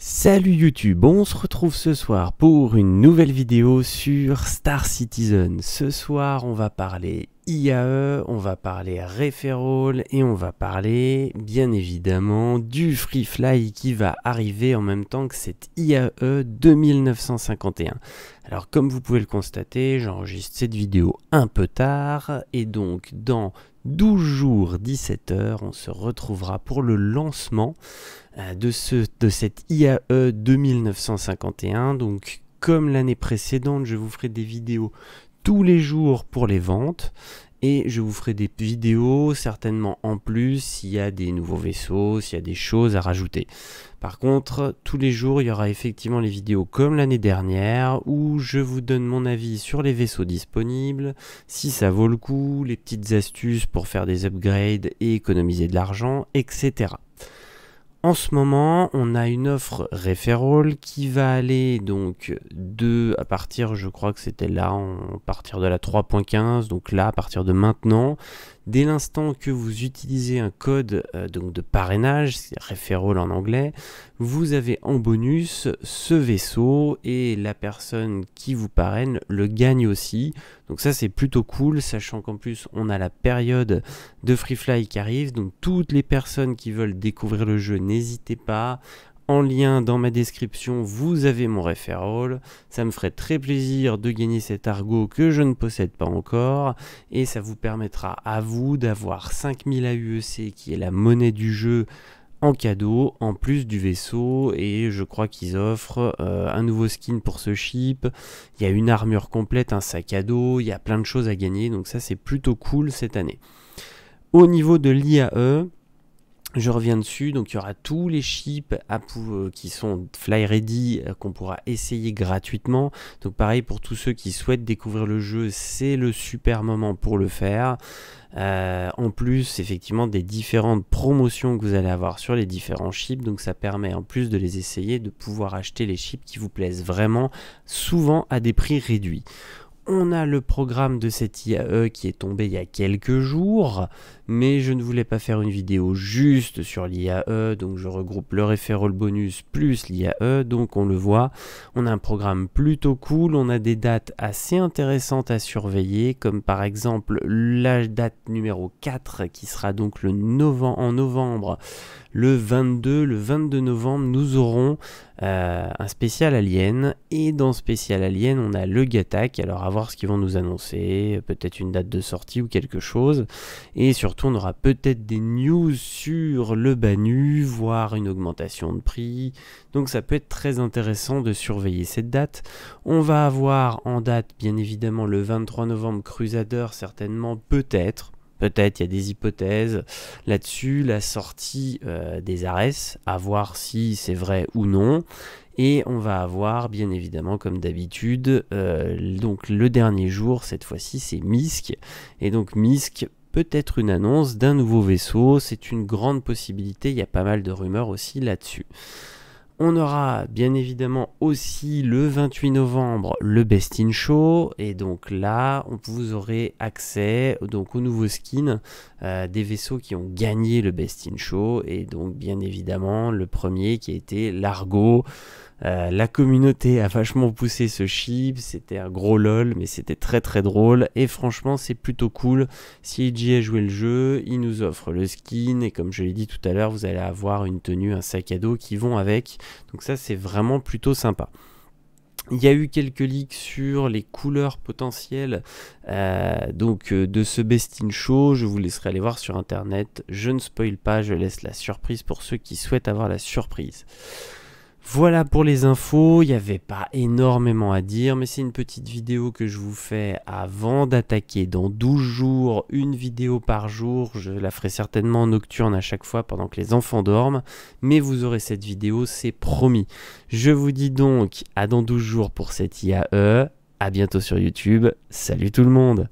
Salut YouTube, on se retrouve ce soir pour une nouvelle vidéo sur Star Citizen. Ce soir, on va parler IAE, on va parler referral et on va parler bien évidemment du Free Fly qui va arriver en même temps que cette IAE 2951. Alors comme vous pouvez le constater, j'enregistre cette vidéo un peu tard et donc dans 12 jours 17 heures, on se retrouvera pour le lancement euh, de, ce, de cette IAE 2951. Donc comme l'année précédente, je vous ferai des vidéos tous les jours pour les ventes et je vous ferai des vidéos certainement en plus s'il y a des nouveaux vaisseaux, s'il y a des choses à rajouter. Par contre, tous les jours, il y aura effectivement les vidéos comme l'année dernière où je vous donne mon avis sur les vaisseaux disponibles, si ça vaut le coup, les petites astuces pour faire des upgrades et économiser de l'argent, etc. En ce moment, on a une offre referral qui va aller donc de à partir, je crois que c'était là, en, à partir de la 3.15, donc là à partir de maintenant, Dès l'instant que vous utilisez un code euh, donc de parrainage, c'est referral en anglais, vous avez en bonus ce vaisseau et la personne qui vous parraine le gagne aussi. Donc ça c'est plutôt cool, sachant qu'en plus on a la période de Free Fly qui arrive, donc toutes les personnes qui veulent découvrir le jeu, n'hésitez pas en lien dans ma description, vous avez mon référent. Ça me ferait très plaisir de gagner cet argot que je ne possède pas encore. Et ça vous permettra à vous d'avoir 5000 AUEC qui est la monnaie du jeu en cadeau en plus du vaisseau et je crois qu'ils offrent euh, un nouveau skin pour ce ship, il y a une armure complète, un sac à dos, il y a plein de choses à gagner donc ça c'est plutôt cool cette année. Au niveau de l'IAE, je reviens dessus, donc il y aura tous les chips euh, qui sont fly ready euh, qu'on pourra essayer gratuitement. Donc pareil pour tous ceux qui souhaitent découvrir le jeu, c'est le super moment pour le faire. Euh, en plus, effectivement, des différentes promotions que vous allez avoir sur les différents chips. Donc ça permet en plus de les essayer, de pouvoir acheter les chips qui vous plaisent vraiment, souvent à des prix réduits on a le programme de cette IAE qui est tombé il y a quelques jours, mais je ne voulais pas faire une vidéo juste sur l'IAE, donc je regroupe le référent bonus plus l'IAE, donc on le voit, on a un programme plutôt cool, on a des dates assez intéressantes à surveiller, comme par exemple la date numéro 4 qui sera donc le novembre, en novembre, le 22, le 22 novembre, nous aurons euh, un spécial Alien. Et dans spécial Alien, on a le Gatak, Alors à voir ce qu'ils vont nous annoncer, peut-être une date de sortie ou quelque chose. Et surtout, on aura peut-être des news sur le Banu, voire une augmentation de prix. Donc ça peut être très intéressant de surveiller cette date. On va avoir en date, bien évidemment, le 23 novembre Crusader, certainement, peut-être Peut-être, il y a des hypothèses là-dessus, la sortie euh, des arrêts, à voir si c'est vrai ou non. Et on va avoir, bien évidemment, comme d'habitude, euh, donc le dernier jour, cette fois-ci, c'est Misk. Et donc Misk peut-être une annonce d'un nouveau vaisseau, c'est une grande possibilité, il y a pas mal de rumeurs aussi là-dessus. On aura bien évidemment aussi le 28 novembre le Best in Show et donc là vous aurez accès donc aux nouveaux skins euh, des vaisseaux qui ont gagné le Best in Show et donc bien évidemment le premier qui a été l'Argo euh, la communauté a vachement poussé ce chip, c'était un gros lol, mais c'était très très drôle, et franchement c'est plutôt cool. Si EJ a joué le jeu, il nous offre le skin, et comme je l'ai dit tout à l'heure, vous allez avoir une tenue, un sac à dos qui vont avec, donc ça c'est vraiment plutôt sympa. Il y a eu quelques leaks sur les couleurs potentielles euh, donc, euh, de ce Bestin Show. Je vous laisserai aller voir sur internet. Je ne spoil pas, je laisse la surprise pour ceux qui souhaitent avoir la surprise. Voilà pour les infos, il n'y avait pas énormément à dire, mais c'est une petite vidéo que je vous fais avant d'attaquer dans 12 jours, une vidéo par jour, je la ferai certainement nocturne à chaque fois pendant que les enfants dorment, mais vous aurez cette vidéo, c'est promis. Je vous dis donc à dans 12 jours pour cette IAE, à bientôt sur YouTube, salut tout le monde